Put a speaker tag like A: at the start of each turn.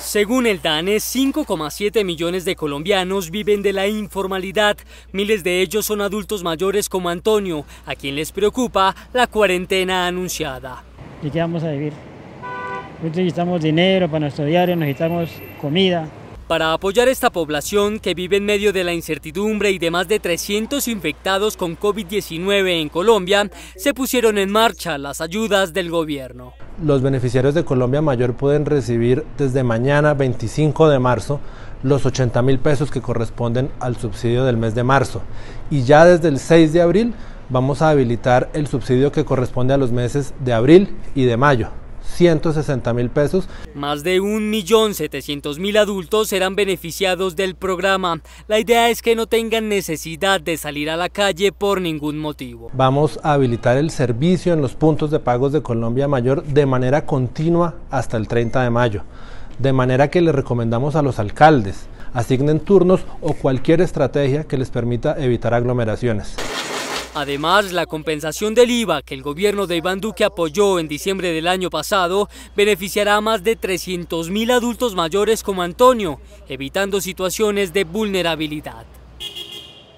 A: Según el DANE, 5,7 millones de colombianos viven de la informalidad. Miles de ellos son adultos mayores como Antonio, a quien les preocupa la cuarentena anunciada.
B: ¿Y qué vamos a vivir? Necesitamos dinero para nuestro diario, necesitamos comida,
A: para apoyar esta población que vive en medio de la incertidumbre y de más de 300 infectados con COVID-19 en Colombia, se pusieron en marcha las ayudas del gobierno.
C: Los beneficiarios de Colombia Mayor pueden recibir desde mañana 25 de marzo los 80 mil pesos que corresponden al subsidio del mes de marzo. Y ya desde el 6 de abril vamos a habilitar el subsidio que corresponde a los meses de abril y de mayo. 160 mil pesos.
A: Más de 1.700.000 adultos serán beneficiados del programa. La idea es que no tengan necesidad de salir a la calle por ningún motivo.
C: Vamos a habilitar el servicio en los puntos de pagos de Colombia Mayor de manera continua hasta el 30 de mayo. De manera que le recomendamos a los alcaldes asignen turnos o cualquier estrategia que les permita evitar aglomeraciones.
A: Además, la compensación del IVA que el gobierno de Iván Duque apoyó en diciembre del año pasado beneficiará a más de 300.000 adultos mayores como Antonio, evitando situaciones de vulnerabilidad.